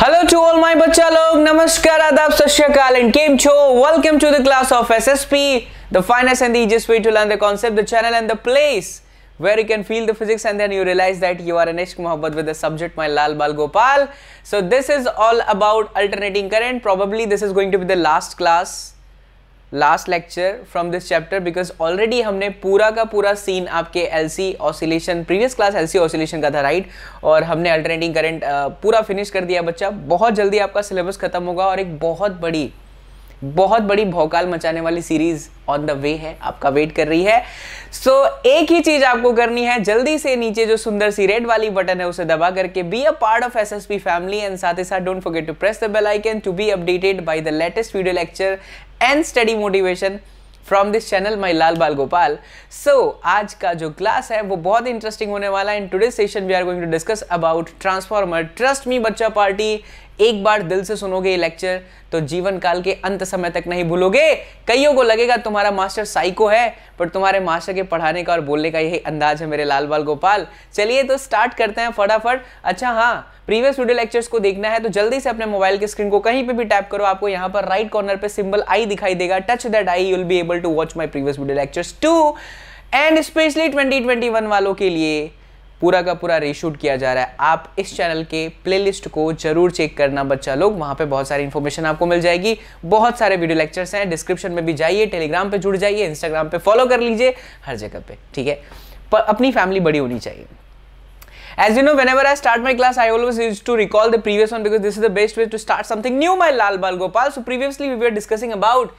Hello to all my बच्चा लोग नमस्कार आदाब सत एंड केम छो welcome to the class of SSP the finest and the way way to learn the concept the channel and the place where you can feel the physics and then you realize that you are an ishq mohabbat with the subject my lal bal gopal so this is all about alternating current probably this is going to be the last class last lecture from this chapter because already हमने पूरा का पूरा scene आपके L C oscillation previous class L C oscillation का था right और हमने alternating current पूरा फिनिश कर दिया बच्चा बहुत जल्दी आपका सिलेबस खत्म होगा और एक बहुत बड़ी बहुत बड़ी भौकाल मचाने वाली सीरीज ऑन द वे है आपका वेट कर रही है सो so, एक ही चीज आपको करनी है जल्दी से नीचे जो सुंदर सी रेड वाली बटन है उसे दबा करके be a part of SSP family and साथ ही साथ don't forget to press the bell icon to be updated by the latest video lecture and study motivation from this channel my लाल बाल गोपाल सो so, आज का जो क्लास है वो बहुत इंटरेस्टिंग होने वाला है in today session we are going to discuss about transformer trust me बच्चा पार्टी एक बार दिल से सुनोगे ये लेक्चर तो जीवन काल के अंत समय तक नहीं भूलोगे कईयों को लगेगा तुम्हारा मास्टर साइको है पर तुम्हारे मास्टर के पढ़ाने का और बोलने का यही अंदाज है मेरे लाल बाल गोपाल चलिए तो स्टार्ट करते हैं फटाफट अच्छा हाँ प्रीवियस वीडियो लेक्चर्स को देखना है तो जल्दी से अपने मोबाइल के स्क्रीन को कहीं पे भी टैप करो आपको यहाँ पर राइट कॉर्नर पे सिंबल आई दिखाई देगा touch that I you'll be able to watch my previous video lectures to and specially twenty वालों के लिए पूरा का पूरा रीशूट किया जा रहा है आप इस चैनल के प्लेलिस्ट को जरूर चेक करना बच्चा लोग वहां पे बहुत सारी इन्फॉर्मेशन आपको मिल जाएगी बहुत सारे वीडियो लेक्चर्स हैं डिस्क्रिप्शन में भी जाइए टेलीग्राम पे जुड़ जाइए इंस्टाग्राम पे फॉलो कर लीजिए हर जगह पे ठीक है पर अपनी फैमिली बड़ी होनी चाहिए as you know whenever I start my class I always use to recall the previous one because this is the best way to start something new my लाल बाल गोपाल so previously we are discussing about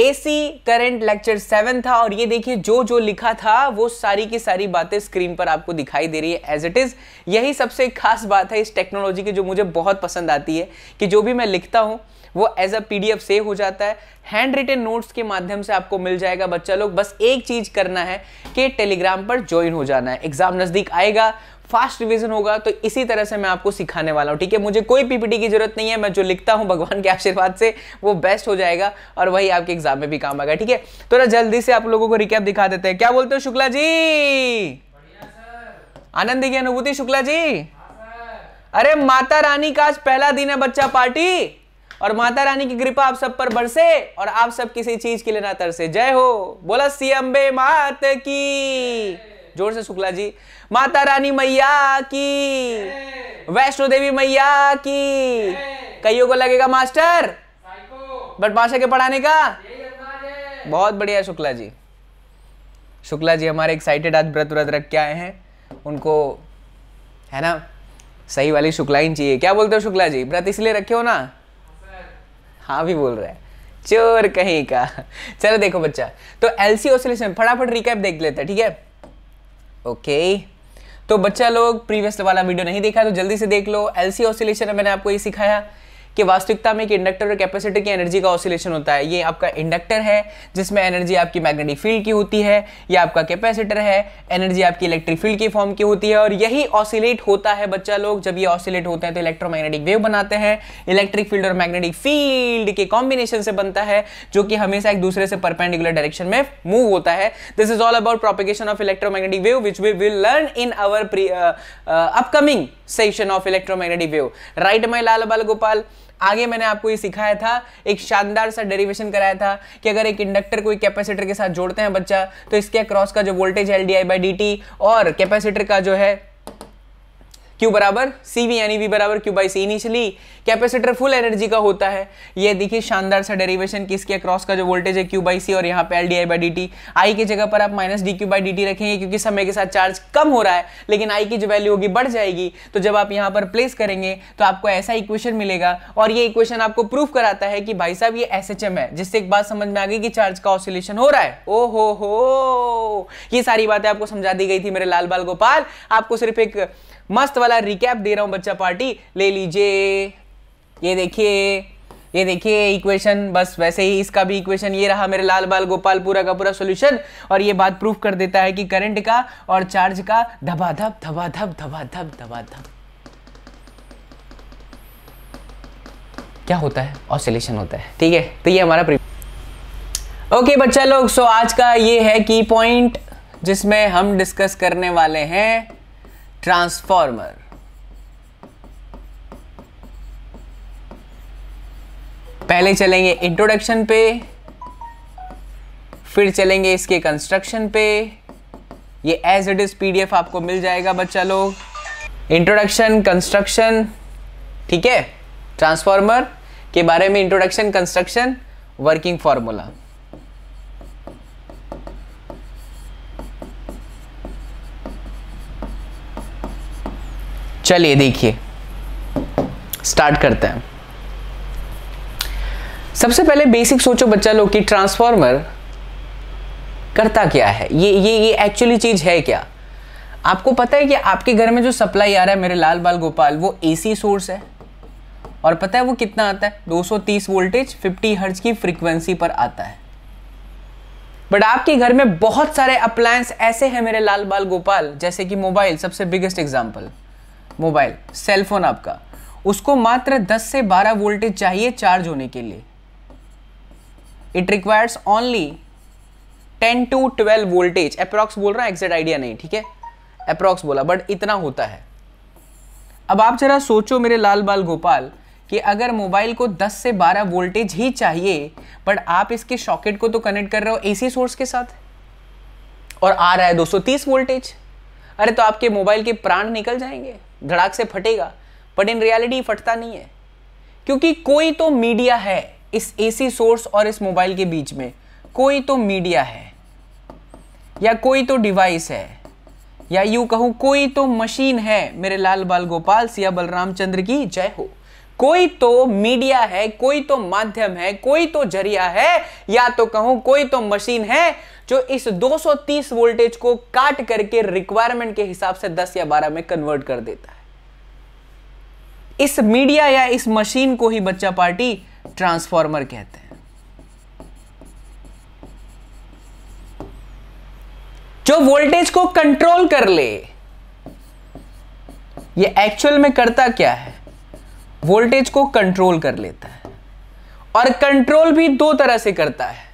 AC current lecture seven था और ये देखिए जो जो लिखा था वो सारी की सारी बातें स्क्रीन पर आपको दिखाई दे रही है एज इट इज़ यही सबसे खास बात है इस टेक्नोलॉजी की जो मुझे बहुत पसंद आती है कि जो भी मैं लिखता हूं वो एज अ पीडीएफ सेव हो जाता है हैंड रिटेन नोट्स के माध्यम से आपको मिल जाएगा बच्चा लोग बस एक चीज करना है कि टेलीग्राम पर ज्वाइन हो जाना है एग्जाम नजदीक आएगा फास्ट रिवीजन होगा तो इसी तरह से मैं आपको सिखाने वाला हूँ ठीक है मुझे कोई पीपीटी की जरूरत नहीं है मैं जो लिखता हूँ भगवान के आशीर्वाद से वो बेस्ट हो जाएगा और वही आपके एग्जाम में भी काम आएगा ठीक है तो ना जल्दी से आप लोगों को रिकैप दिखा देते हैं क्या बोलते हो शुक्ला जी आनंद की अनुभूति शुक्ला जी हाँ, अरे माता रानी का आज पहला दिन है बच्चा पार्टी और माता रानी की कृपा आप सब पर बरसे और आप सब किसी चीज के लिए ना तरसे जय हो बोला सी अम्बे मात की जोर से शुक्ला जी माता रानी मैया की वैष्णो देवी मैया की कईयों को लगेगा मास्टर बट भाषा के पढ़ाने का बहुत बढ़िया शुक्ला जी शुक्ला जी हमारे एक्साइटेड आज व्रत व्रत रख के आए हैं उनको है ना सही वाली शुक्लाइन चाहिए क्या बोलते हो शुक्ला जी व्रत इसलिए रखे हो ना हाँ भी बोल रहा है चोर कहीं का चलो देखो बच्चा तो एलसी सी फटाफट रिकैप देख लेते हैं ठीक है ओके तो बच्चा लोग प्रीवियस वाला वीडियो नहीं देखा तो जल्दी से देख लो एलसी सी मैंने आपको ये सिखाया कि वास्तविकता में एक इंडक्टर और कैपेसिटर की एनर्जी का ऑसिलेशन होता है ये आपका इंडक्टर है जिसमें एनर्जी आपकी मैग्नेटिक फील्ड की होती है या आपका कैपेसिटर है एनर्जी आपकी इलेक्ट्रिक फील्ड की फॉर्म की होती है और यही ऑसिलेट होता है बच्चा लोग जब ये ऑसिलेट होते हैं तो इलेक्ट्रोमैग्नेटिक वेव बनाते हैं इलेक्ट्रिक फील्ड और मैग्नेटिक फील्ड के कॉम्बिनेशन से बनता है जो कि हमेशा एक दूसरे से परपेंडिकुलर डायरेक्शन में मूव होता है this is all about propagation of electromagnetic wave which we will learn in our upcoming session of electromagnetic wave right my लाल बाल गोपाल आगे मैंने आपको ये सिखाया था एक शानदार सा डेरिवेशन कराया था कि अगर एक इंडक्टर कोई कैपेसिटर के साथ जोड़ते हैं बच्चा तो इसके क्रॉस का जो वोल्टेज है L D I by D T और कैपेसिटर का जो है क्यू बराबर सी वी यानी वी बराबर Q by C initially capacitor full energy का होता है ये देखिए शानदार सा डेरिवेशन किसके अक्रॉस का जो वोल्टेज है क्यू बाई सी और यहाँ पे L D I by D T I की जगह पर आप minus D Q by D T रखेंगे क्योंकि समय के साथ चार्ज कम हो रहा है लेकिन आई की जो वैल्यू होगी बढ़ जाएगी तो जब आप यहाँ पर प्लेस करेंगे तो आपको ऐसा इक्वेशन मिलेगा और ये इक्वेशन आपको प्रूफ कराता है कि भाई साहब ये एस एच एम है जिससे एक बात समझ में आ गई कि चार्ज का ऑसिलेशन हो रहा है ओ हो हो ये सारी बातें आपको समझा दी गई थी मेरे लाल बाल गोपाल आपको सिर्फ एक मस्त वाला रिकैप दे रहा हूं बच्चा पार्टी ले लीजिए ये देखिए ये देखिए इक्वेशन बस वैसे ही इसका भी इक्वेशन ये रहा मेरे लाल बाल गोपाल पूरा का पूरा सोल्यूशन और ये बात प्रूफ कर देता है कि करंट का और चार्ज का धबाधब धबाधब धबाधब धबाधब क्या होता है ऑसिलेशन होता है ठीक है तो ये हमारा ओके okay, बच्चा लोग सो आज का ये है की पॉइंट जिसमें हम डिस्कस करने वाले हैं ट्रांसफॉर्मर पहले चलेंगे इंट्रोडक्शन पे फिर चलेंगे इसके कंस्ट्रक्शन पे ये एज इट इज पीडीएफ आपको मिल जाएगा बच्चा लोग इंट्रोडक्शन कंस्ट्रक्शन ठीक है ट्रांसफॉर्मर के बारे में इंट्रोडक्शन कंस्ट्रक्शन वर्किंग फॉर्मूला चलिए देखिए स्टार्ट करते हैं सबसे पहले बेसिक सोचो बच्चा लोग कि ट्रांसफॉर्मर करता क्या है ये ये ये एक्चुअली चीज है क्या आपको पता है कि आपके घर में जो सप्लाई आ रहा है मेरे लाल बाल गोपाल वो एसी सोर्स है और पता है वो कितना आता है 230 वोल्टेज 50 हर्ज की फ्रीक्वेंसी पर आता है बट आपके घर में बहुत सारे अप्लायंस ऐसे हैं मेरे लाल बाल गोपाल जैसे कि मोबाइल सबसे बिगेस्ट एग्जाम्पल मोबाइल सेलफोन आपका उसको मात्र 10 से 12 वोल्टेज चाहिए चार्ज होने के लिए it requires only 10 to 12 voltage approx बोल रहा है एग्जैक्ट आइडिया नहीं ठीक है अप्रॉक्स बोला बट इतना होता है अब आप जरा सोचो मेरे लाल बाल गोपाल कि अगर मोबाइल को 10 से 12 वोल्टेज ही चाहिए बट आप इसके शॉकेट को तो कनेक्ट कर रहे हो एसी सोर्स के साथ और आ रहा है 230 वोल्टेज अरे तो आपके मोबाइल के प्राण निकल जाएंगे धड़ाक से फटेगा बट इन रियलिटी फटता नहीं है क्योंकि कोई तो मीडिया है इस एसी सोर्स और इस मोबाइल के बीच में कोई तो मीडिया है या कोई तो डिवाइस है या यूं कहूं कोई तो मशीन है मेरे लाल बाल गोपाल सिया बलराम चंद्र की जय हो कोई तो मीडिया है कोई तो माध्यम है कोई तो जरिया है या तो कहूं कोई तो मशीन है जो इस 230 वोल्टेज को काट करके रिक्वायरमेंट के हिसाब से 10 या 12 में कन्वर्ट कर देता है इस मीडिया या इस मशीन को ही बच्चा पार्टी ट्रांसफॉर्मर कहते हैं जो वोल्टेज को कंट्रोल कर ले ये एक्चुअल में करता क्या है वोल्टेज को कंट्रोल कर लेता है और कंट्रोल भी दो तरह से करता है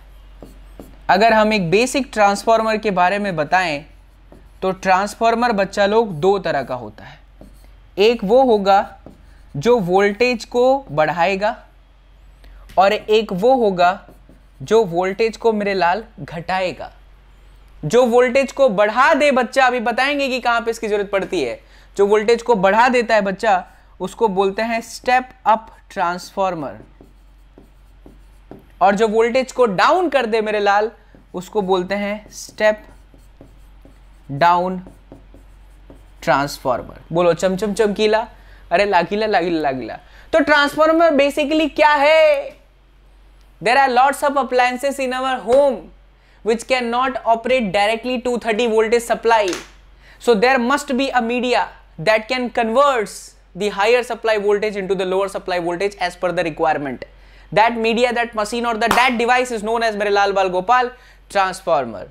अगर हम एक बेसिक ट्रांसफार्मर के बारे में बताएं तो ट्रांसफार्मर बच्चा लोग दो तरह का होता है एक वो होगा जो वोल्टेज को बढ़ाएगा और एक वो होगा जो वोल्टेज को मेरे लाल घटाएगा जो वोल्टेज को बढ़ा दे बच्चा अभी बताएंगे कि कहाँ पे इसकी जरूरत पड़ती है जो वोल्टेज को बढ़ा देता है बच्चा उसको बोलते हैं स्टेप अप ट्रांसफॉर्मर और जो वोल्टेज को डाउन कर दे मेरे लाल उसको बोलते हैं स्टेप डाउन ट्रांसफॉर्मर बोलो चमचम चमकीला अरे लागीला लागीला लागीला तो ट्रांसफॉर्मर बेसिकली क्या है there are lots of appliances in our home can not operate directly to thirty voltage supply so there must be a media that can converts the higher supply voltage into the lower supply voltage as per the requirement. That media, that machine or the, that device is known as Marilal Bal Gopal transformer.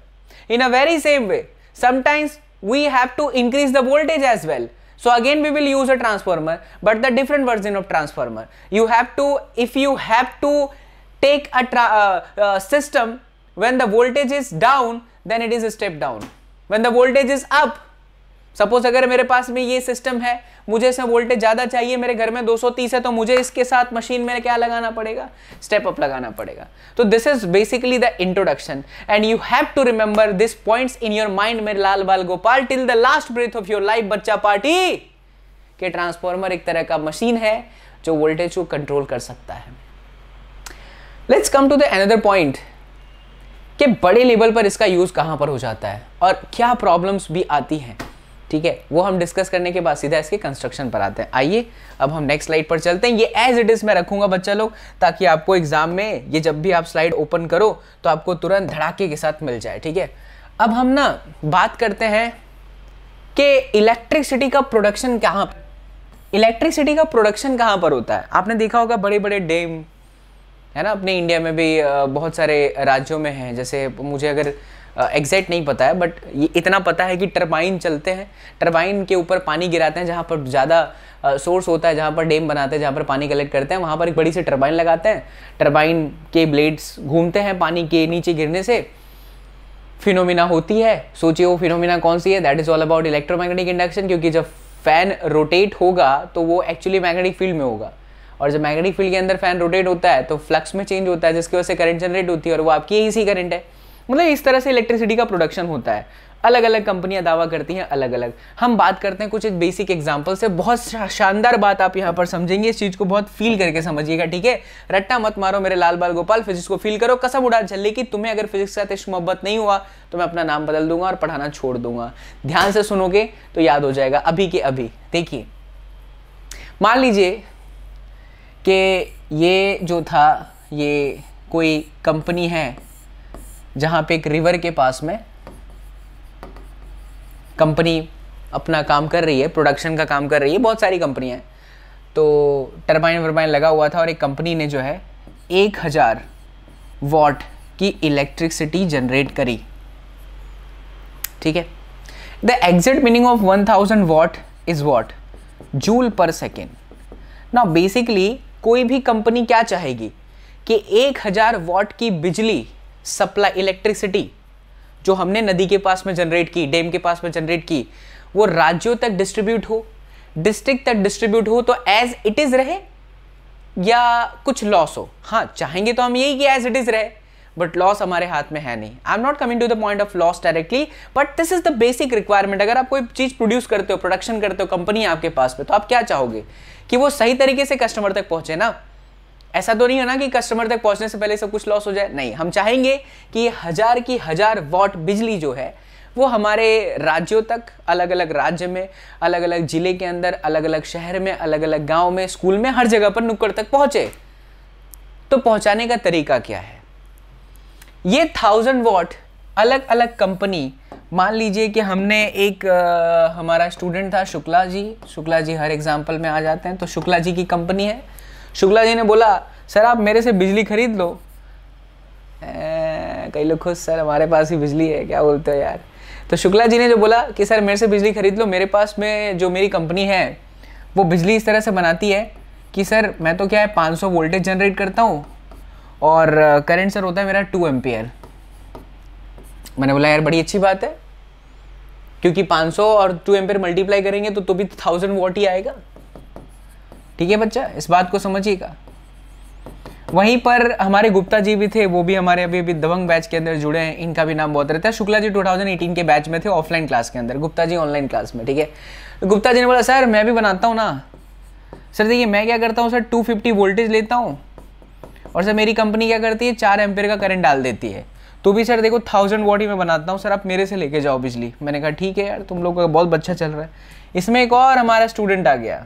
In a very same way, sometimes we have to increase the voltage as well. So again we will use a transformer but the different version of transformer. You have to, if you have to take a uh, uh, system when the voltage is down then it is a step down. When the voltage is up suppose अगर मेरे पास में ये system है मुझे इसमें voltage ज़्यादा चाहिए मेरे घर में 230 है तो मुझे इसके साथ मशीन में क्या लगाना पड़ेगा स्टेप अप लगाना पड़ेगा तो this is basically the introduction and you have to remember this points in your mind मेरे लाल बाल गोपाल till the last breath of your life बच्चा पार्टी के ट्रांसफॉर्मर एक तरह का मशीन है जो वोल्टेज को कंट्रोल कर सकता है let's come to the another point कि बड़े लेवल पर इसका यूज़ कहां पर हो जाता है और क्या प्रॉब्लम्स भी आती हैं ठीक है वो हम डिस्कस करने के बाद सीधा इसके कंस्ट्रक्शन पर आते हैं आइए अब हम नेक्स्ट स्लाइड पर चलते हैं ये एज इट इज़ मैं रखूंगा बच्चा लोग ताकि आपको एग्जाम में ये जब भी आप स्लाइड ओपन करो तो आपको तुरंत धड़ाके के साथ मिल जाए ठीक है अब हम ना बात करते हैं कि इलेक्ट्रिसिटी का प्रोडक्शन कहाँ इलेक्ट्रिसिटी का प्रोडक्शन कहाँ पर होता है आपने देखा होगा बड़े बड़े डैम है ना अपने इंडिया में भी बहुत सारे राज्यों में हैं जैसे मुझे अगर एग्जैक्ट नहीं पता है बट ये इतना पता है कि टर्बाइन चलते हैं टर्बाइन के ऊपर पानी गिराते हैं जहाँ पर ज़्यादा सोर्स होता है जहाँ पर डैम बनाते हैं जहाँ पर पानी कलेक्ट करते हैं वहाँ पर एक बड़ी सी टर्बाइन लगाते हैं टर्बाइन के ब्लेड्स घूमते हैं पानी के नीचे गिरने से फिनोमिना होती है सोचिए वो फिनोमिना कौन सी है that is all about electromagnetic induction क्योंकि जब फ़ैन रोटेट होगा तो वो एक्चुअली मैग्नेटिक फील्ड में होगा और जब मैग्नेटिक फील्ड के अंदर फैन रोटेट होता है तो फ्लक्स में चेंज होता है जिसकी वजह से करंट जनरेट होती है और वो आपकी ही सी करंट है मतलब इस तरह से इलेक्ट्रिसिटी का प्रोडक्शन होता है अलग अलग कंपनियां दावा करती हैं अलग अलग हम बात करते हैं कुछ एक बेसिक एग्जाम्पल से बहुत शानदार बात आप यहाँ पर समझेंगे इस चीज़ को बहुत फील करके समझिएगा ठीक है रट्टा मत मारो मेरे लाल बाल गोपाल फिजिक्स को फील करो कसम उड़ा झल्ले कि तुम्हें अगर फिजिक्स के साथ इश्क मोहब्बत नहीं हुआ तो मैं अपना नाम बदल दूंगा और पढ़ाना छोड़ दूंगा ध्यान से सुनोगे तो याद हो जाएगा अभी के अभी देखिए मान लीजिए कि ये जो था ये कोई कंपनी है जहां पे एक रिवर के पास में कंपनी अपना काम कर रही है प्रोडक्शन का काम कर रही है बहुत सारी कंपनियां हैं तो टर्बाइन वर्बाइन लगा हुआ था और एक कंपनी ने जो है एक हज़ार वॉट की इलेक्ट्रिसिटी जनरेट करी ठीक है the exact meaning of one thousand watt is watt joule per second ना बेसिकली कोई भी कंपनी क्या चाहेगी कि एक हज़ार वॉट की बिजली सप्लाई इलेक्ट्रिसिटी जो हमने नदी के पास में जनरेट की डैम के पास में जनरेट की वो राज्यों तक डिस्ट्रीब्यूट हो डिस्ट्रिक्ट तक डिस्ट्रीब्यूट हो तो एज इट इज़ रहे या कुछ लॉस हो हाँ चाहेंगे तो हम यही कि एज इट इज़ रहे बट लॉस हमारे हाथ में है नहीं I am not coming to the point of loss directly but this is the basic requirement अगर आप कोई चीज़ प्रोड्यूस करते हो प्रोडक्शन करते हो कंपनी आपके पास में तो आप क्या चाहोगे कि वो सही तरीके से कस्टमर तक पहुंचे ना ऐसा तो नहीं है ना कि कस्टमर तक पहुंचने से पहले सब कुछ लॉस हो जाए नहीं हम चाहेंगे कि हज़ार की हज़ार वॉट बिजली जो है वो हमारे राज्यों तक अलग अलग राज्य में अलग अलग ज़िले के अंदर अलग अलग शहर में अलग अलग गाँव में स्कूल में हर जगह पर नुक्कड़ तक पहुंचे तो पहुँचाने का तरीका क्या है ये थाउजेंड वॉट अलग अलग कंपनी मान लीजिए कि हमने एक आ, हमारा स्टूडेंट था शुक्ला जी शुक्ला जी हर एग्जाम्पल में आ जाते हैं तो शुक्ला जी की कंपनी है शुक्ला जी ने बोला सर आप मेरे से बिजली खरीद लो कई लोग खुश सर हमारे पास ही बिजली है क्या बोलते हो यार तो शुक्ला जी ने जो बोला कि सर मेरे से बिजली खरीद लो मेरे पास में जो मेरी कंपनी है वो बिजली इस तरह से बनाती है कि सर मैं तो क्या है 500 वोल्टेज जनरेट करता हूँ और करंट सर होता है मेरा टू एम्पियर मैंने बोला यार बड़ी अच्छी बात है क्योंकि 500 और टू एम्पियर मल्टीप्लाई करेंगे तो तो भी थाउजेंड वॉट ही आएगा ठीक है बच्चा इस बात को समझिएगा वहीं पर हमारे गुप्ता जी भी थे वो भी हमारे अभी अभी दबंग बैच के अंदर जुड़े हैं इनका भी नाम बहुत रहता है शुक्ला जी 2018 के बैच में थे ऑफलाइन क्लास के अंदर गुप्ता जी ऑनलाइन क्लास में ठीक है तो गुप्ता जी ने बोला सर मैं भी बनाता हूँ ना सर देखिए मैं क्या करता हूँ सर टू वोल्टेज लेता हूँ और सर मेरी कंपनी क्या करती है चार एम्पेयर का करंट डाल देती है तो भी सर देखो थाउजेंड वॉट ही मैं बनाता हूँ सर आप मेरे से लेके जाओ बिजली मैंने कहा ठीक है यार तुम लोग का बहुत अच्छा चल रहा है इसमें एक और हमारा स्टूडेंट आ गया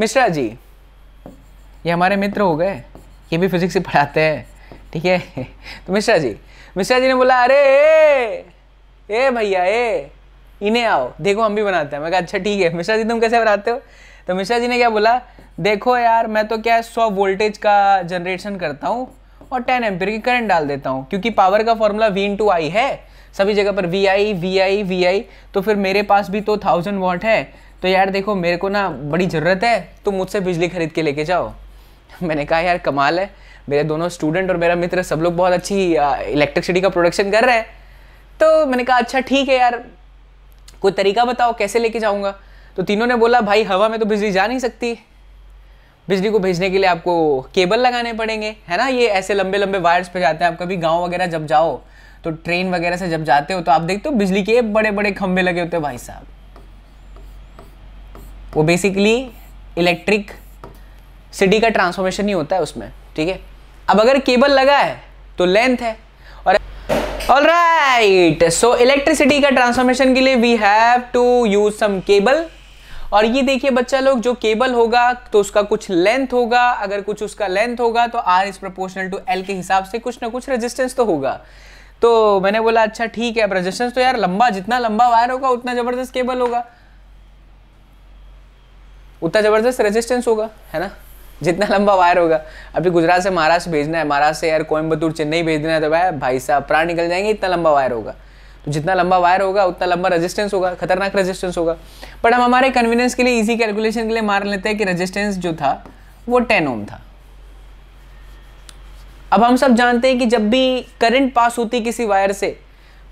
मिश्रा जी ये हमारे मित्र हो गए ये भी फिजिक्स ही पढ़ाते हैं ठीक है तो मिश्रा जी मिश्रा जी ने बोला अरे ए, भैया ए इन्हें आओ देखो हम भी बनाते हैं मैं कहा अच्छा ठीक है मिश्रा जी तुम कैसे बनाते हो तो मिश्रा जी ने क्या बोला देखो यार मैं तो क्या सौ वोल्टेज का जनरेशन करता हूँ और टेन एम्पियर की करंट डाल देता हूँ क्योंकि पावर का formula V into I है सभी जगह पर V I V I V I तो फिर मेरे पास भी तो थाउजेंड वॉट है तो यार देखो मेरे को ना बड़ी ज़रूरत है तो मुझसे बिजली खरीद के लेके जाओ मैंने कहा यार कमाल है मेरे दोनों स्टूडेंट और मेरा मित्र सब लोग बहुत अच्छी इलेक्ट्रिसिटी का प्रोडक्शन कर रहे हैं तो मैंने कहा अच्छा ठीक है यार कोई तरीका बताओ कैसे लेके जाऊँगा तो तीनों ने बोला भाई हवा में तो बिजली जा नहीं सकती बिजली को भेजने के लिए आपको केबल लगाने पड़ेंगे है ना ये ऐसे लंबे लंबे वायर्स पे जाते हैं आप कभी गांव वगैरह जब जाओ तो ट्रेन वगैरह से जब जाते हो तो आप देखते हो बिजली के बड़े बड़े खंभे लगे होते हैं भाई साहब वो बेसिकली इलेक्ट्रिक सिटी का ट्रांसफॉर्मेशन ही होता है उसमें ठीक है अब अगर केबल लगा है तो लेंथ है और ऑल राइट सो इलेक्ट्रिसिटी का ट्रांसफॉर्मेशन के लिए we have to use some cable और ये देखिए बच्चा लोग जो केबल होगा तो उसका कुछ लेंथ होगा अगर कुछ उसका लेंथ होगा तो R is proportional to L के हिसाब से कुछ ना कुछ रेजिस्टेंस तो होगा तो मैंने बोला अच्छा ठीक है अब रेजिस्टेंस तो यार लंबा जितना लंबा वायर होगा उतना ज़बरदस्त केबल होगा उतना ज़बरदस्त रेजिस्टेंस होगा है ना जितना लंबा वायर होगा अभी गुजरात से महाराष्ट्र भेजना है महाराष्ट्र से यार कोयम्बतूर चेन्नई भेजना है तो भाई भाई साहब प्राण निकल जाएंगे इतना लंबा वायर होगा तो जितना लंबा वायर होगा उतना लंबा रेजिस्टेंस होगा खतरनाक रेजिस्टेंस होगा बट हम हमारे कन्वीनियंस के लिए इजी कैलकुलेशन के लिए मार लेते हैं कि रेजिस्टेंस जो था वो टेन ओम था अब हम सब जानते हैं कि जब भी करंट पास होती किसी वायर से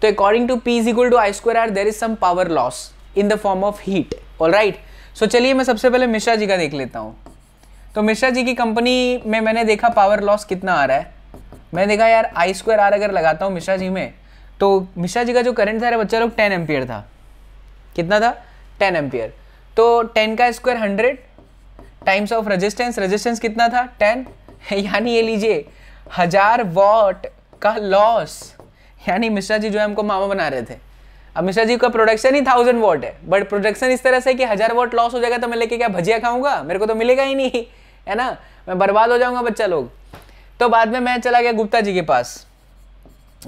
तो according to P is equal to I square R there is some power loss in the form of heat all right so so, चलिए मैं सबसे पहले मिश्रा जी का देख लेता हूँ तो मिश्रा जी की कंपनी में मैंने देखा पावर लॉस कितना आ रहा है मैंने देखा यार आई स्क्वायर आर अगर लगाता हूँ मिश्रा जी में तो मिश्रा जी का जो करंट था बच्चा लोग टेन एम्पियर था कितना था टेन एम्पियर तो टेन का square hundred times of resistance resistance कितना था टेन यानी ये लीजिए हज़ार वॉट का लॉस यानी मिश्रा जी जो है हमको मामा बना रहे थे अब मिश्रा जी का प्रोडक्शन ही थाउजेंड वॉट है बट प्रोडक्शन इस तरह से कि हजार वॉट लॉस हो जाएगा तो मैं लेके क्या भजिया खाऊंगा मेरे को तो मिलेगा ही नहीं है ना मैं बर्बाद हो जाऊंगा बच्चा लोग तो बाद में मैं चला गया गुप्ता जी के पास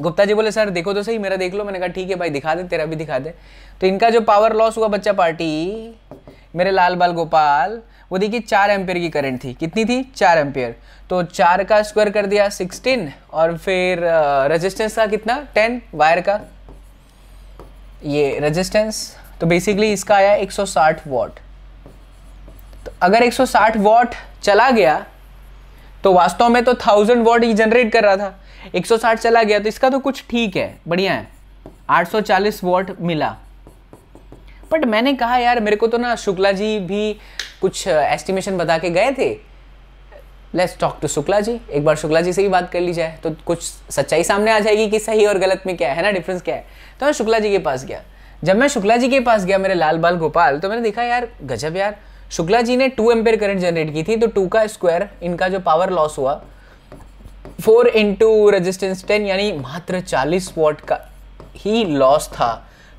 गुप्ता जी बोले सर देखो तो सही मेरा देख लो मैंने कहा ठीक है भाई दिखा दे तेरा भी दिखा दे तो इनका जो पावर लॉस हुआ बच्चा पार्टी मेरे लाल बाल गोपाल वो देखिए चार एम्पेयर की करंट थी कितनी थी चार एम्पेयर तो चार का स्क्वायर कर दिया सिक्सटीन और फिर रेजिस्टेंस था कितना टेन वायर का ये रेजिस्टेंस तो बेसिकली इसका आया 160 वॉट तो अगर 160 वॉट चला गया तो वास्तव में तो थाउजेंड वॉट ही जनरेट कर रहा था 160 चला गया तो इसका तो कुछ ठीक है बढ़िया है 840 वॉट मिला बट मैंने कहा यार मेरे को तो ना शुक्ला जी भी कुछ एस्टिमेशन बता के गए थे let's talk to Shukla ji एक बार शुक्ला जी से ही बात कर ली जाए तो कुछ सच्चाई सामने आ जाएगी कि सही और गलत में क्या है ना डिफरेंस क्या है तो मैं हाँ, शुक्ला जी के पास गया जब मैं शुक्ला जी के पास गया मेरे लाल बाल गोपाल तो मैंने देखा यार गजब यार शुक्ला जी ने टू एम्पेयर करंट जनरेट की थी तो टू का स्क्वायर इनका जो पावर लॉस हुआ फोर इंटू रजिस्टेंस टेन यानी मात्र चालीस वॉट का ही लॉस था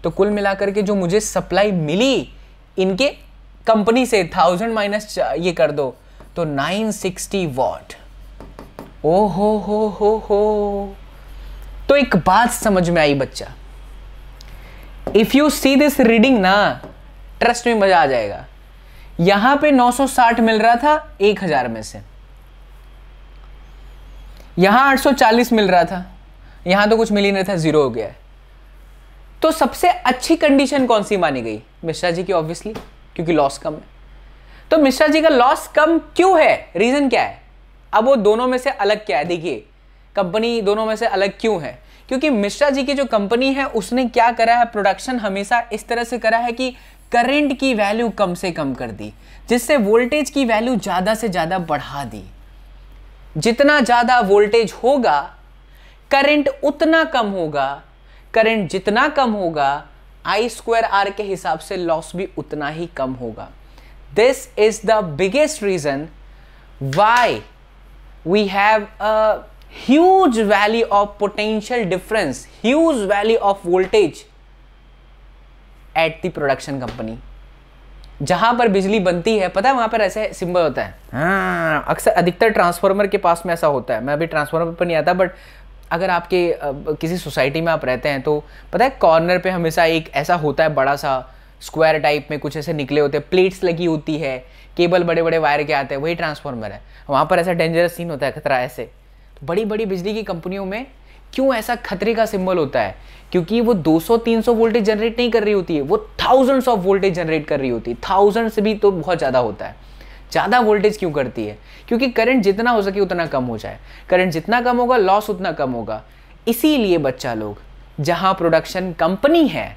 तो कुल मिलाकर के जो मुझे सप्लाई मिली इनके कंपनी से थाउजेंड माइनस ये कर दो तो 960 वॉट ओ हो हो हो हो तो एक बात समझ में आई बच्चा if you see this reading ना ट्रस्ट में मजा आ जाएगा यहां पे 960 मिल रहा था 1000 में से यहां 840 मिल रहा था यहां तो कुछ मिल ही नहीं था जीरो हो गया तो सबसे अच्छी कंडीशन कौन सी मानी गई मिश्रा जी की ऑब्वियसली क्योंकि लॉस कम है तो मिश्रा जी का लॉस कम क्यों है रीजन क्या है अब वो दोनों में से अलग क्या है देखिए कंपनी दोनों में से अलग क्यों है क्योंकि मिश्रा जी की जो कंपनी है उसने क्या करा है प्रोडक्शन हमेशा इस तरह से करा है कि करंट की वैल्यू कम से कम कर दी जिससे वोल्टेज की वैल्यू ज़्यादा से ज़्यादा बढ़ा दी जितना ज़्यादा वोल्टेज होगा करंट उतना कम होगा करंट जितना कम होगा आई स्क्वायर आर के हिसाब से लॉस भी उतना ही कम होगा This is the biggest reason why we have a huge valley of potential difference, huge valley of voltage at the production company जहां पर बिजली बनती है पता है वहां पर ऐसे सिंबल होता है हाँ, अक्सर अधिकतर ट्रांसफार्मर के पास में ऐसा होता है मैं अभी ट्रांसफार्मर पर नहीं आता बट अगर आपके किसी सोसाइटी में आप रहते हैं तो पता है कॉर्नर पे हमेशा एक ऐसा होता है बड़ा सा स्क्वायर टाइप में कुछ ऐसे निकले होते हैं प्लेट्स लगी होती है केबल बड़े बड़े वायर के आते हैं वही ट्रांसफार्मर है वहाँ पर ऐसा डेंजरस सीन होता है खतरा ऐसे तो बड़ी बड़ी बिजली की कंपनियों में क्यों ऐसा खतरे का सिंबल होता है क्योंकि वो 200-300 वोल्टेज जनरेट नहीं कर रही होती है वो थाउजेंड्स ऑफ वोल्टेज जनरेट कर रही होती है थाउजेंड से भी तो बहुत ज़्यादा होता है ज़्यादा वोल्टेज क्यों करती है क्योंकि करंट जितना हो सके उतना कम हो जाए करंट जितना कम होगा लॉस उतना कम होगा इसीलिए बच्चा लोग जहाँ प्रोडक्शन कंपनी है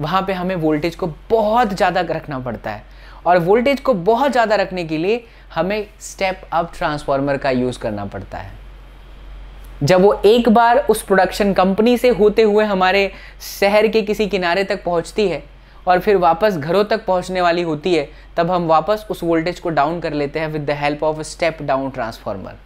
वहाँ पे हमें वोल्टेज को बहुत ज़्यादा रखना पड़ता है और वोल्टेज को बहुत ज़्यादा रखने के लिए हमें स्टेप अप ट्रांसफार्मर का यूज़ करना पड़ता है जब वो एक बार उस प्रोडक्शन कंपनी से होते हुए हमारे शहर के किसी किनारे तक पहुँचती है और फिर वापस घरों तक पहुंचने वाली होती है तब हम वापस उस वोल्टेज को डाउन कर लेते हैं with the help of step down transformer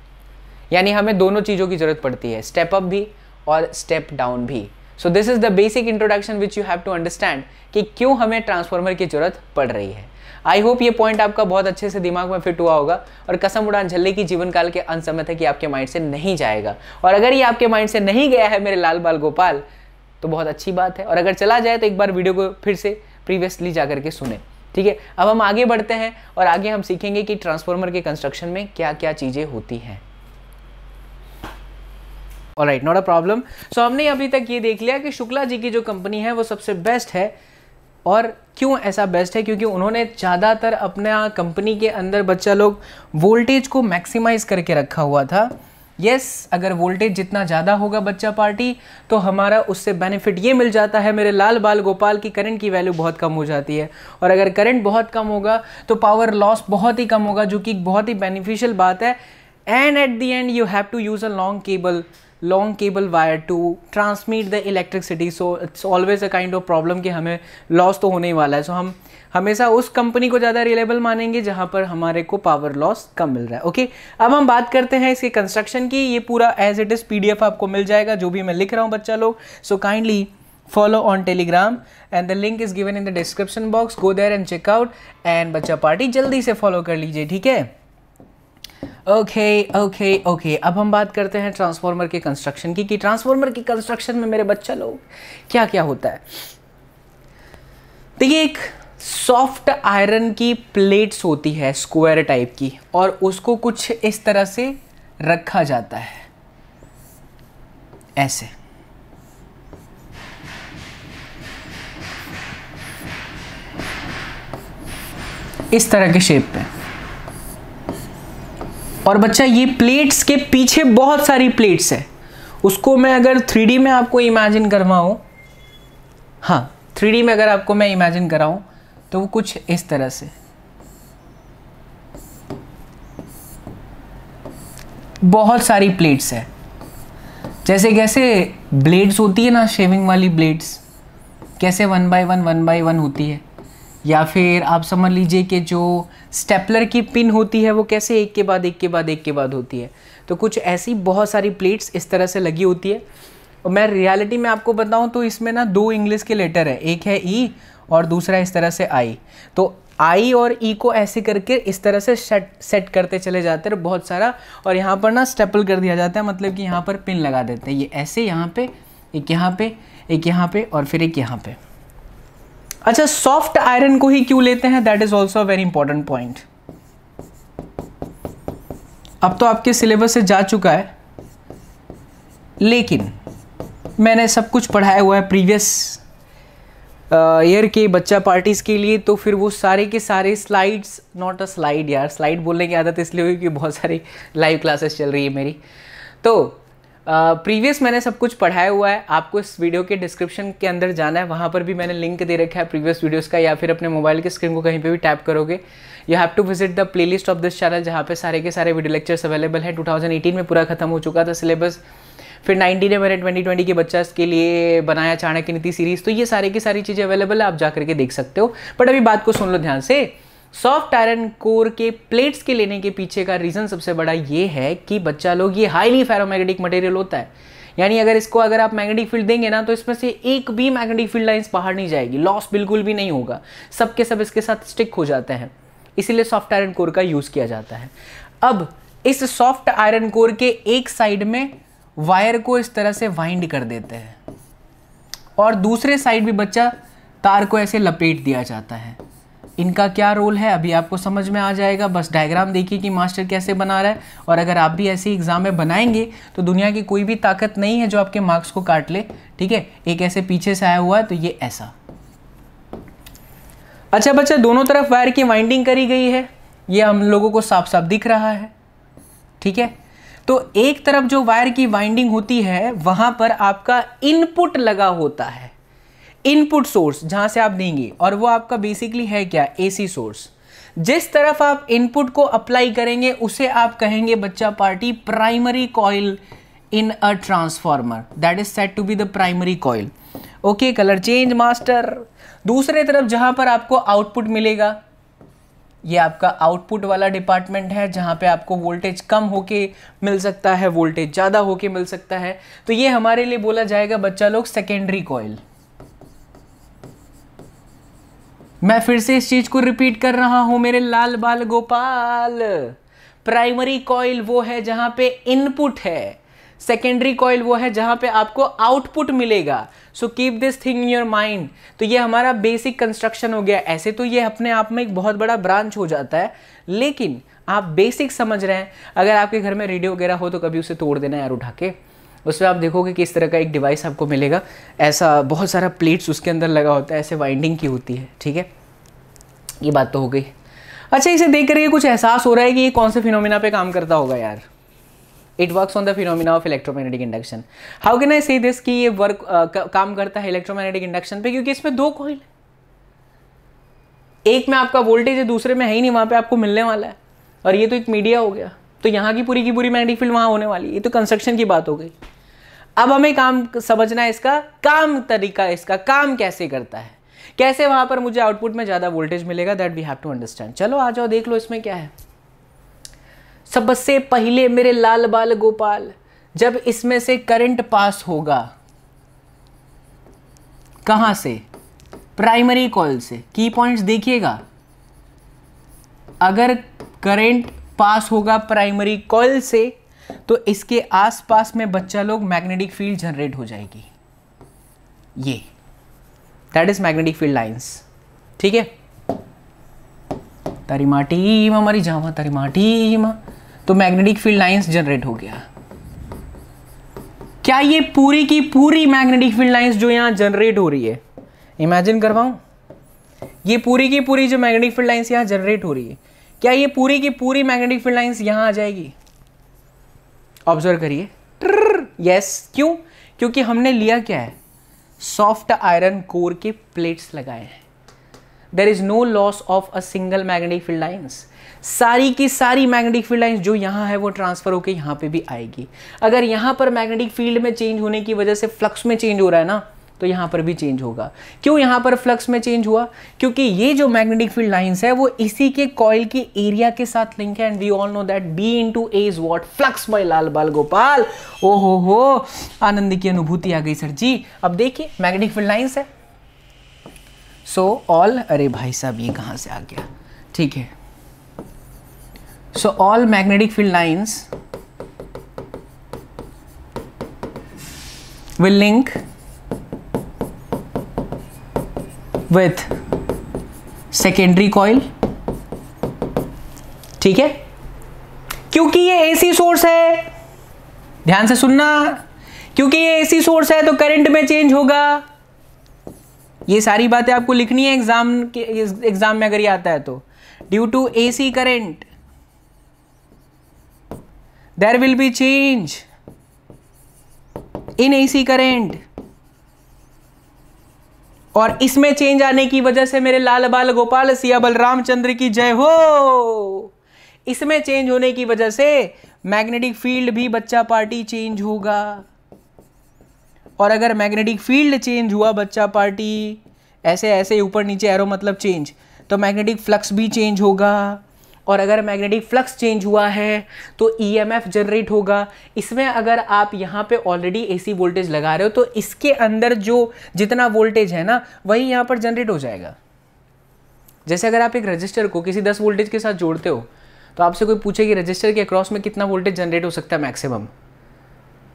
यानी हमें दोनों चीज़ों की ज़रूरत पड़ती है स्टेप अप भी और स्टेप डाउन भी so this is the basic introduction which you have to understand कि क्यों हमें ट्रांसफॉर्मर की जरूरत पड़ रही है आई होप ये पॉइंट आपका बहुत अच्छे से दिमाग में फिट हुआ होगा और कसम उड़ान झल्ले की जीवन काल के अंत समय तक ये आपके माइंड से नहीं जाएगा और अगर ये आपके माइंड से नहीं गया है मेरे लाल बाल गोपाल तो बहुत अच्छी बात है और अगर चला जाए तो एक बार वीडियो को फिर से प्रीवियसली जा करके सुने ठीक है अब हम आगे बढ़ते हैं और आगे हम सीखेंगे कि ट्रांसफॉर्मर के कंस्ट्रक्शन में क्या क्या चीज़ें होती हैं right not a problem so हमने अभी तक ये देख लिया कि शुक्ला जी की जो कंपनी है वो सबसे बेस्ट है और क्यों ऐसा बेस्ट है क्योंकि उन्होंने ज़्यादातर अपना कंपनी के अंदर बच्चा लोग वोल्टेज को मैक्सिमाइज करके रखा हुआ था यस yes, अगर वोल्टेज जितना ज़्यादा होगा बच्चा पार्टी तो हमारा उससे बेनिफिट ये मिल जाता है मेरे लाल बाल गोपाल की करंट की वैल्यू बहुत कम हो जाती है और अगर करंट बहुत कम होगा तो पावर लॉस बहुत ही कम होगा जो कि बहुत ही बेनिफिशियल बात है and at the end you have to use a long cable long cable wire to transmit the electricity so it's always a kind of problem कि हमें लॉस तो होने ही वाला है सो so, हम हमेशा उस कंपनी को ज़्यादा रिलेबल मानेंगे जहाँ पर हमारे को पावर लॉस कम मिल रहा है ओके okay? अब हम बात करते हैं इसके कंस्ट्रक्शन की ये पूरा as it is P D F आपको मिल जाएगा जो भी मैं लिख रहा हूँ बच्चा लोग so kindly follow on Telegram and the link is given in the description box go there and check out and बच्चा पार्टी जल्दी से फॉलो कर लीजिए ठीक है ओके ओके ओके अब हम बात करते हैं ट्रांसफार्मर के कंस्ट्रक्शन की कि ट्रांसफार्मर की कंस्ट्रक्शन में मेरे बच्चा लोग क्या क्या होता है तो ये एक सॉफ्ट आयरन की प्लेट्स होती है स्क्वायर टाइप की और उसको कुछ इस तरह से रखा जाता है ऐसे इस तरह के शेप में और बच्चा ये प्लेट्स के पीछे बहुत सारी प्लेट्स है उसको मैं अगर थ्री में आपको इमेजिन करवाऊँ हाँ थ्री में अगर आपको मैं इमेजिन कराऊँ तो वो कुछ इस तरह से बहुत सारी प्लेट्स है जैसे कैसे ब्लेड्स होती है ना शेविंग वाली ब्लेड्स कैसे one by one one by one होती है या फिर आप समझ लीजिए कि जो स्टेपलर की पिन होती है वो कैसे एक के बाद एक के बाद एक के बाद होती है तो कुछ ऐसी बहुत सारी प्लेट्स इस तरह से लगी होती है और मैं रियलिटी में आपको बताऊं तो इसमें ना दो इंग्लिश के लेटर है एक है ई और दूसरा इस तरह से आई तो आई और ई को ऐसे करके इस तरह से सेट सेट करते चले जाते हैं बहुत सारा और यहाँ पर ना स्टेपल कर दिया जाता है मतलब कि यहाँ पर पिन लगा देते हैं ये ऐसे यहाँ पे एक यहाँ पे एक यहाँ पे और फिर एक यहाँ पे अच्छा सॉफ्ट आयरन को ही क्यों लेते हैं that is also very important point अब तो आपके सिलेबस से जा चुका है लेकिन मैंने सब कुछ पढ़ाया हुआ है प्रीवियस ईयर uh, के बच्चा पार्टीज़ के लिए तो फिर वो सारे के सारे स्लाइड्स नॉट अ स्लाइड यार स्लाइड बोलने की आदत इसलिए हुई कि बहुत सारी लाइव क्लासेस चल रही है मेरी तो प्रीवियस मैंने सब कुछ पढ़ाया हुआ है आपको इस वीडियो के डिस्क्रिप्शन के अंदर जाना है वहाँ पर भी मैंने लिंक दे रखा है प्रीवियस वीडियोस का या फिर अपने मोबाइल के स्क्रीन को कहीं पे भी टैप करोगे you have to visit the playlist of this channel जहाँ पे सारे के सारे वीडियो लेक्चर्स अवेलेबल हैं 2018 में पूरा खत्म हो चुका था सिलेबस फिर 19 ने मैंने ट्वेंटी के बच्चा के लिए बनाया चाणक्य नीति सीरीज़ तो ये सारे की सारी चीज़ें अवेलेबल है आप जा करके देख सकते हो बट अभी बात को सुन लो ध्यान से सॉफ्ट आयरन कोर के प्लेट्स के लेने के पीछे का रीज़न सबसे बड़ा ये है कि बच्चा लोग ये हाईली फेरोमैग्नेटिक मटेरियल होता है यानी अगर इसको अगर आप मैग्नेटिक फील्ड देंगे ना तो इसमें से एक भी मैग्नेटिक फील्ड लाइंस बाहर नहीं जाएगी लॉस बिल्कुल भी नहीं होगा सबके सब इसके साथ स्टिक हो जाते हैं इसीलिए सॉफ्ट आयरन कोर का यूज़ किया जाता है अब इस सॉफ्ट आयरन कोर के एक साइड में वायर को इस तरह से वाइंड कर देते हैं और दूसरे साइड भी बच्चा तार को ऐसे लपेट दिया जाता है इनका क्या रोल है अभी आपको समझ में आ जाएगा बस डायग्राम देखिए कि मास्टर कैसे बना रहा है और अगर आप भी ऐसी एग्ज़ाम में बनाएंगे तो दुनिया की कोई भी ताकत नहीं है जो आपके मार्क्स को काट ले ठीक है एक ऐसे पीछे से आया हुआ है तो ये ऐसा अच्छा बच्चा दोनों तरफ वायर की वाइंडिंग करी गई है ये हम लोगों को साफ साफ दिख रहा है ठीक है तो एक तरफ जो वायर की वाइंडिंग होती है वहां पर आपका इनपुट लगा होता है इनपुट सोर्स जहां से आप देंगे और वो आपका बेसिकली है क्या एसी सोर्स जिस तरफ आप इनपुट को अप्लाई करेंगे उसे आप कहेंगे बच्चा party primary coil in a transformer that is set to be the primary coil okay colour change master दूसरे तरफ जहां पर आपको आउटपुट मिलेगा ये आपका आउटपुट वाला डिपार्टमेंट है जहां पे आपको वोल्टेज कम होके मिल सकता है वोल्टेज ज़्यादा होके मिल सकता है तो ये हमारे लिए बोला जाएगा बच्चा लोग सेकेंडरी कॉयल मैं फिर से इस चीज़ को रिपीट कर रहा हूँ मेरे लाल बाल गोपाल प्राइमरी कॉइल वो है जहाँ पे इनपुट है सेकेंडरी कॉइल वो है जहाँ पे आपको आउटपुट मिलेगा so keep this thing in your mind तो ये हमारा बेसिक कंस्ट्रक्शन हो गया ऐसे तो ये अपने आप में एक बहुत बड़ा ब्रांच हो जाता है लेकिन आप बेसिक समझ रहे हैं अगर आपके घर में रेडियो वगैरह हो तो कभी उसे तोड़ देना यार उठा के उसमें आप देखोगे कि इस तरह का एक डिवाइस आपको मिलेगा ऐसा बहुत सारा प्लेट्स उसके अंदर लगा होता है ऐसे वाइंडिंग की होती है ठीक है ये बात तो हो गई अच्छा इसे देख करके कुछ एहसास हो रहा है कि ये कौन से फिनोमिना पे काम करता होगा यार it work on the phenomena of electromagnetic induction how can I see this कि ये वर्क काम करता है इलेक्ट्रोमैग्नेटिक इंडक्शन पे क्योंकि इसमें दो कॉइल है एक में आपका वोल्टेज है दूसरे में है ही नहीं वहां पे आपको मिलने वाला है और ये तो एक मीडिया हो गया तो यहाँ की पूरी की पूरी मैग्नेटिक फील्ड वहाँ होने वाली ये तो कंस्ट्रक्शन की बात हो गई अब हमें काम समझना है इसका काम तरीका इसका काम कैसे करता है कैसे वहां पर मुझे आउटपुट में ज़्यादा वोल्टेज मिलेगा that we have to understand चलो आ जाओ देख लो इसमें क्या है सबसे पहले मेरे लाल बाल गोपाल जब इसमें से करंट पास होगा कहां से प्राइमरी कॉल से की पॉइंट्स देखिएगा अगर करंट पास होगा प्राइमरी कॉल से तो इसके आसपास में बच्चा लोग मैग्नेटिक फील्ड जनरेट हो जाएगी ये that is magnetic field lines ठीक है तरीमाटीम हमारी जामा तरीमाटीम तो मैग्नेटिक फील्ड लाइंस जनरेट हो गया क्या ये पूरी की पूरी मैग्नेटिक फील्ड लाइंस जो यहां जनरेट हो रही है इमेजिन करवाऊ ये पूरी की पूरी जो मैग्नेटिक फील्ड लाइंस यहां जनरेट हो रही है क्या ये पूरी की पूरी मैग्नेटिक फील्ड लाइंस यहां आ जाएगी ऑब्जर्व करिए यस क्यों क्योंकि हमने लिया क्या है सॉफ्ट आयरन कोर के प्लेट्स लगाए हैं there is no loss of a single magnetic field lines सारी की सारी मैग्नेटिक फील्ड लाइन्स जो यहाँ है वो ट्रांसफर होकर यहाँ पे भी आएगी अगर यहाँ पर मैग्नेटिक फील्ड में चेंज होने की वजह से फ्लक्स में चेंज हो रहा है ना तो यहाँ पर भी चेंज होगा क्यों यहाँ पर फ्लक्स में चेंज हुआ क्योंकि ये जो मैग्नेटिक फील्ड लाइंस है वो इसी के कॉयल के एरिया के साथ लिंक है and we all know that B into A is what flux by लाल बाल गोपाल ओ हो हो आनंद की अनुभूति आ गई सर जी अब देखिए मैग्नेटिक फील्ड लाइन्स है सो so, ऑल अरे भाई साहब ये कहाँ से आ गया ठीक है so all magnetic field lines will link with secondary coil ठीक है क्योंकि ये एसी सोर्स है ध्यान से सुनना क्योंकि ये एसी सोर्स है तो करंट में चेंज होगा ये सारी बातें आपको लिखनी है एग्जाम के एग्जाम में अगर ये आता है तो due to AC current there will be change in AC current और इसमें चेंज आने की वजह से मेरे लाल बाल गोपाल सिया बल रामचंद्र की जय हो इसमें चेंज होने की वजह से मैग्नेटिक फील्ड भी बच्चा पार्टी चेंज होगा और अगर मैग्नेटिक फील्ड चेंज हुआ बच्चा पार्टी ऐसे ऐसे ऊपर नीचे एरो मतलब चेंज तो मैग्नेटिक फ्लक्स भी चेंज होगा और अगर मैग्नेटिक फ्लक्स चेंज हुआ है तो एफ e जनरेट होगा इसमें अगर आप यहाँ पे ऑलरेडी एसी वोल्टेज लगा रहे हो तो इसके अंदर जो जितना वोल्टेज है ना वही यहाँ पर जनरेट हो जाएगा जैसे अगर आप एक रजिस्टर को किसी दस वोल्टेज के साथ जोड़ते हो तो आपसे कोई पूछे कि रजिस्टर के अक्रॉस में कितना वोल्टेज जनरेट हो सकता है मैक्सिमम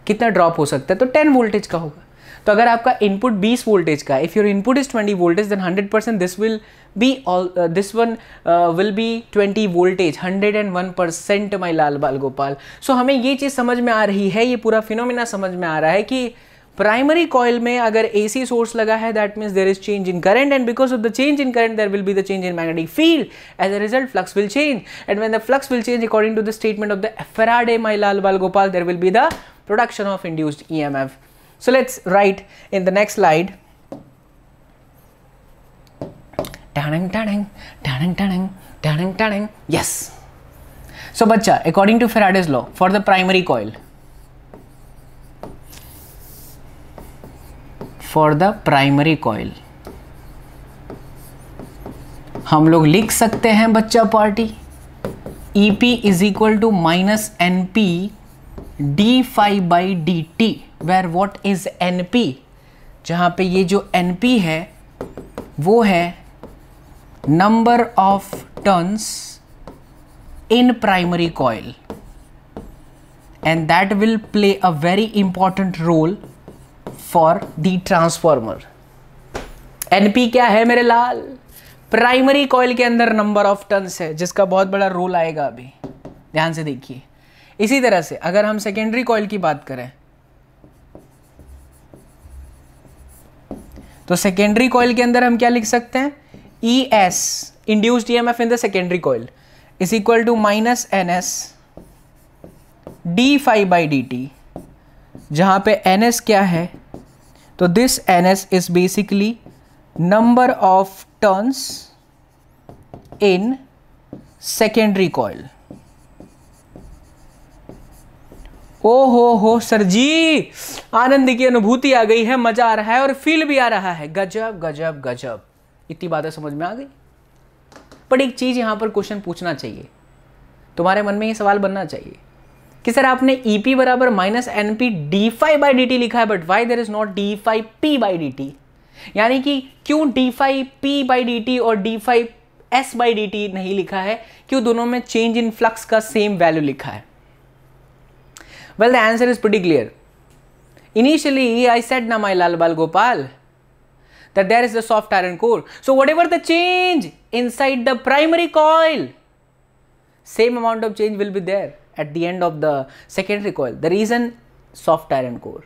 कितना ड्रॉप हो सकता है तो टेन वोल्टेज का होगा तो अगर आपका इनपुट 20 वोल्टेज का if your input is 20 voltage then 100 percent this will be all this one will be 20 voltage 101 percent my लाल बाल गोपाल सो so, हमें ये चीज़ समझ में आ रही है ये पूरा फिनोमिना समझ में आ रहा है कि प्राइमरी कॉयल में अगर ए सी सोर्स लगा है that means there is change in current and because of the change in current there will be the change in magnetic field as a result flux will change and when the flux will change according to the statement of the Faraday my लाल बाल गोपाल there will be the production of induced E M F So let's write in the next slide. Tanning, tanning, tanning, tanning, tanning, tanning. Yes. So, bacha, according to Faraday's law, for the primary coil, for the primary coil, हम लोग लिख सकते हैं बच्चा पार्टी E P is equal to minus N P D phi by D T where what is N P जहाँ पे ये जो एन पी है वो है number of turns in primary coil and that will play a very important role for the transformer P क्या है मेरे लाल प्राइमरी कॉयल के अंदर नंबर ऑफ टर्न्स है जिसका बहुत बड़ा रोल आएगा अभी ध्यान से देखिए इसी तरह से अगर हम सेकेंडरी कॉयल की बात करें तो सेकेंडरी कॉयल के अंदर हम क्या लिख सकते हैं E S induced E M F in the secondary coil is equal to minus N S D phi by D T जहाँ पे एन एस क्या है तो this N S is basically number of turns in secondary coil ओ हो हो sir जी आनंद की अनुभूति आ गई है मज़ा आ रहा है और फील भी आ रहा है गजब गजब गजब इतनी बातें समझ में आ गई पर एक चीज़ यहां पर क्वेश्चन पूछना चाहिए तुम्हारे मन में ये सवाल बनना चाहिए कि सर आपने ई e पी बराबर minus N P D phi by D T लिखा है but why there is not D phi P by D T यानी कि क्यों D phi P by D T और D phi S by D T नहीं लिखा है क्यों दोनों में चेंज इन फ्लक्स का सेम वैल्यू लिखा है Well, the answer is pretty clear. Initially, I said na my Lal Bal Gopal that there is the soft iron core. So, whatever the change inside the primary coil, same amount of change will be there at the end of the secondary coil. The reason soft iron core.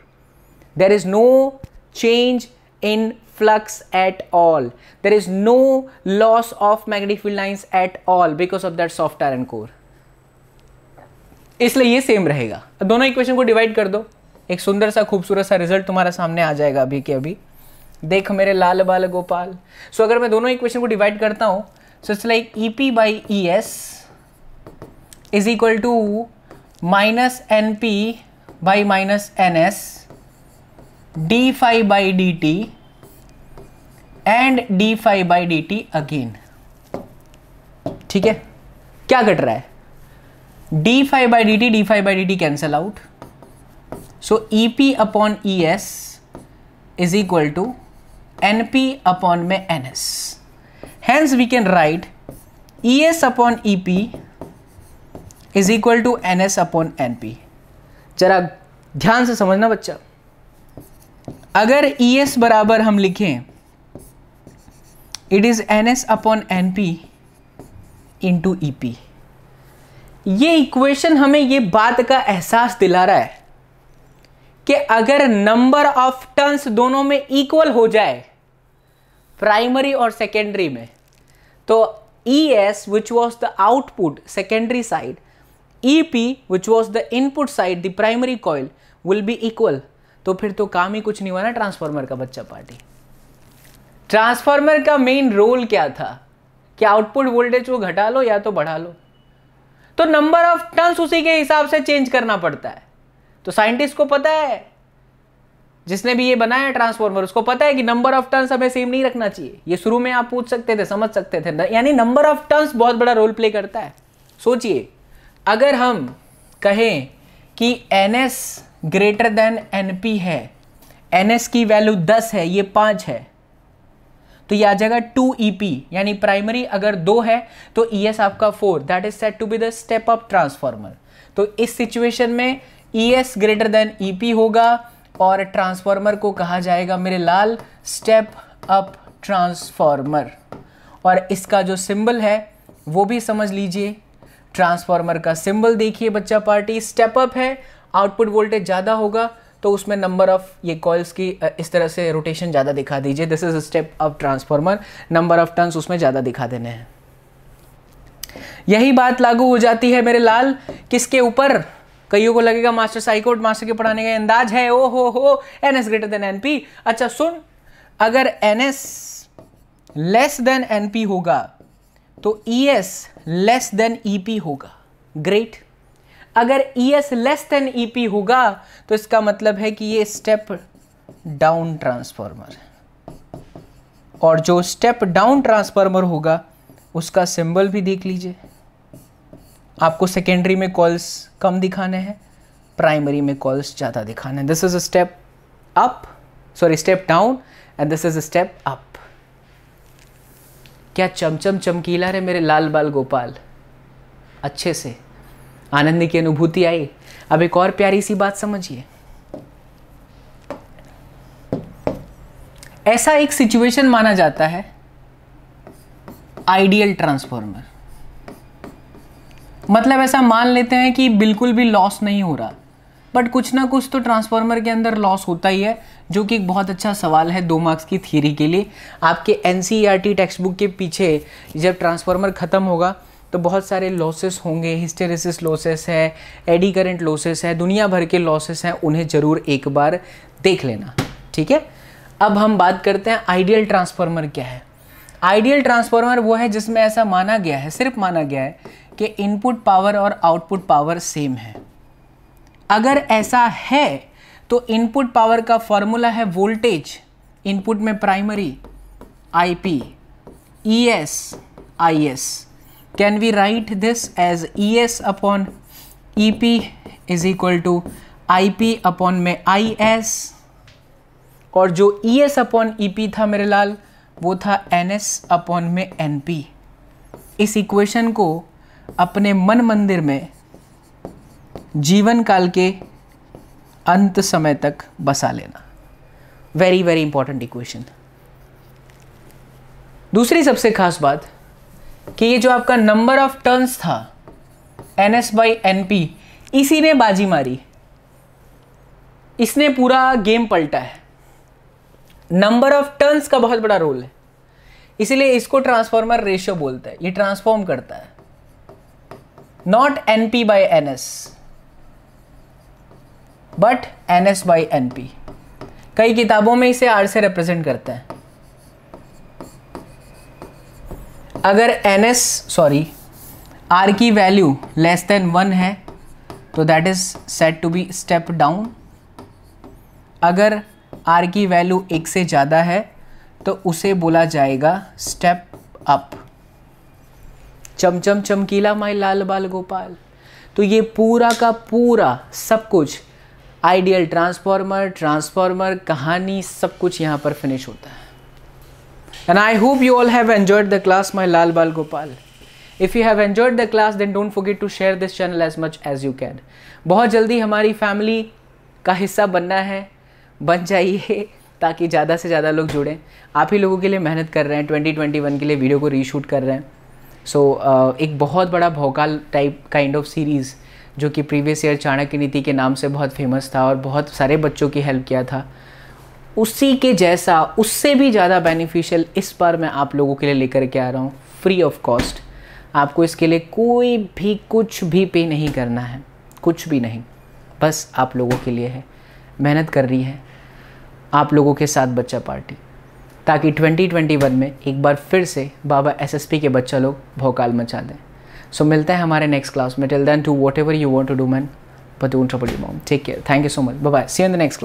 There is no change in flux at all. There is no loss of magnetic field lines at all because of that soft iron core. इसलिए ये same रहेगा दोनों equation को divide कर दो एक सुंदर सा खूबसूरत सा रिजल्ट तुम्हारा सामने आ जाएगा अभी के अभी देख मेरे लाल बाल गोपाल सो so, अगर मैं दोनों इक्वेशन को डिवाइड करता हूँ so it's like E P by E S is equal to minus N P by minus N S D phi by D T and D phi by D T again ठीक है क्या घट रहा है D phi by D T D phi by D T cancel out so E P upon E S is equal to N P upon में N S hence we can write E S upon E P is equal to N S upon N P जरा ध्यान से समझना बच्चा अगर ई e S बराबर हम लिखें it is N S upon N P into E P ये इक्वेशन हमें ये बात का एहसास दिला रहा है कि अगर नंबर ऑफ टर्न्स दोनों में इक्वल हो जाए प्राइमरी और सेकेंडरी में तो E S which was the output secondary side E P which was the input side the primary coil will be equal तो फिर तो काम ही कुछ नहीं हुआ ना ट्रांसफार्मर का बच्चा पार्टी ट्रांसफार्मर का मेन रोल क्या था कि आउटपुट वोल्टेज को घटा लो या तो बढ़ा लो तो नंबर ऑफ टन्स उसी के हिसाब से चेंज करना पड़ता है तो साइंटिस्ट को पता है जिसने भी ये बनाया ट्रांसफॉर्मर उसको पता है कि नंबर ऑफ टर्न्स हमें सेम नहीं रखना चाहिए ये शुरू में आप पूछ सकते थे समझ सकते थे यानी नंबर ऑफ टर्न्स बहुत बड़ा रोल प्ले करता है सोचिए अगर हम कहें कि N S greater than N P है एन एस की वैल्यू दस है ये पांच है तो ये आ जाएगा टू ई e यानी प्राइमरी अगर दो है तो ई e आपका four that is set to be the step up transformer तो इस सिचुएशन में E S greater than E P होगा और ट्रांसफॉर्मर को कहा जाएगा मेरे लाल स्टेप अप ट्रांसफॉर्मर और इसका जो सिंबल है वो भी समझ लीजिए ट्रांसफॉर्मर का सिंबल देखिए बच्चा पार्टी स्टेप अप है आउटपुट वोल्टेज ज़्यादा होगा तो उसमें नंबर ऑफ़ ये कॉल्स की इस तरह से रोटेशन ज़्यादा दिखा दीजिए this is step of transformer number of turns उसमें ज़्यादा दिखा देने हैं यही बात लागू हो जाती है मेरे लाल किसके ऊपर कईयों को लगेगा मास्टर साइकोट मास्टर के पढ़ाने का अंदाज है ओ हो हो N S greater than N P अच्छा सुन अगर N S less than N P होगा तो E S less than E P होगा ग्रेट अगर E S less than E P होगा तो इसका मतलब है कि ये स्टेप डाउन ट्रांसफार्मर है और जो स्टेप डाउन ट्रांसफार्मर होगा उसका सिंबल भी देख लीजिए आपको सेकेंडरी में कॉल्स कम दिखाने हैं प्राइमरी में कॉल्स ज़्यादा दिखाने हैं this is a step up sorry step down and this is a step up क्या चमचम चमकीला रहे मेरे लाल बाल गोपाल अच्छे से आनंद की अनुभूति आई अब एक और प्यारी सी बात समझिए ऐसा एक सिचुएशन माना जाता है आइडियल ट्रांसफॉर्मर मतलब ऐसा मान लेते हैं कि बिल्कुल भी लॉस नहीं हो रहा बट कुछ ना कुछ तो ट्रांसफार्मर के अंदर लॉस होता ही है जो कि एक बहुत अच्छा सवाल है दो मार्क्स की थियरी के लिए आपके एन टेक्स्ट बुक के पीछे जब ट्रांसफार्मर ख़त्म होगा तो बहुत सारे लॉसेस होंगे हिस्टेरेसिस लॉसेस है एडी करेंट लॉसेस है दुनिया भर के लॉसेस हैं उन्हें ज़रूर एक बार देख लेना ठीक है अब हम बात करते हैं आइडियल ट्रांसफार्मर क्या है आइडियल ट्रांसफार्मर वो है जिसमें ऐसा माना गया है सिर्फ माना गया है कि इनपुट पावर और आउटपुट पावर सेम है अगर ऐसा है तो इनपुट पावर का फॉर्मूला है वोल्टेज इनपुट में primary I P E S I S can we write this as ES upon EP is equal to IP upon में IS और जो E S upon E P था मेरे लाल वो था एस अपॉन में एन पी इस इक्वेशन को अपने मन मंदिर में जीवन काल के अंत समय तक बसा लेना वेरी वेरी इंपॉर्टेंट इक्वेशन दूसरी सबसे खास बात कि ये जो आपका नंबर ऑफ टर्न्स था N S by N P इसी ने बाजी मारी इसने पूरा गेम पलटा है नंबर ऑफ टर्न्स का बहुत बड़ा रोल है इसीलिए इसको ट्रांसफॉर्मर रेशियो बोलता है ये ट्रांसफॉर्म करता है not N P by N S but N S by N P कई किताबों में इसे आर से रिप्रेजेंट करता है अगर एन एस सॉरी आर की वैल्यू लेस देन वन है तो that is set to be step down अगर आर की वैल्यू एक से ज़्यादा है तो उसे बोला जाएगा स्टेप अप चमचम चमकीला माई लाल बाल गोपाल तो ये पूरा का पूरा सब कुछ आइडियल ट्रांसफॉर्मर ट्रांसफॉर्मर कहानी सब कुछ यहाँ पर फिनिश होता है And I hope you all have enjoyed the class, my Lal Bal Gopal. If you have enjoyed the class, then don't forget to share this channel as much as you can. बहुत जल्दी हमारी family का हिस्सा बनना है बन जाइए ताकि ज़्यादा से ज़्यादा लोग जुड़ें आप ही लोगों के लिए मेहनत कर रहे हैं 2021 के लिए वीडियो को रीशूट कर रहे हैं सो so, uh, एक बहुत बड़ा भोकाल टाइप काइंड ऑफ सीरीज़ जो कि प्रीवियस ईयर चाणक्य नीति के नाम से बहुत फेमस था और बहुत सारे बच्चों की हेल्प किया था उसी के जैसा उससे भी ज़्यादा बेनिफिशियल इस बार मैं आप लोगों के लिए लेकर के आ रहा हूँ फ्री ऑफ कॉस्ट आपको इसके लिए कोई भी कुछ भी पे नहीं करना है कुछ भी नहीं बस आप लोगों के लिए है मेहनत कर रही है आप लोगों के साथ बच्चा पार्टी ताकि 2021 में एक बार फिर से बाबा एसएसपी के बच्चा लोग भोकाल मचा दें सो so, मिलते हैं हमारे नेक्स्ट क्लास में till then to whatever you want to do man but don't trouble you mom take care thank you so much bye see in the next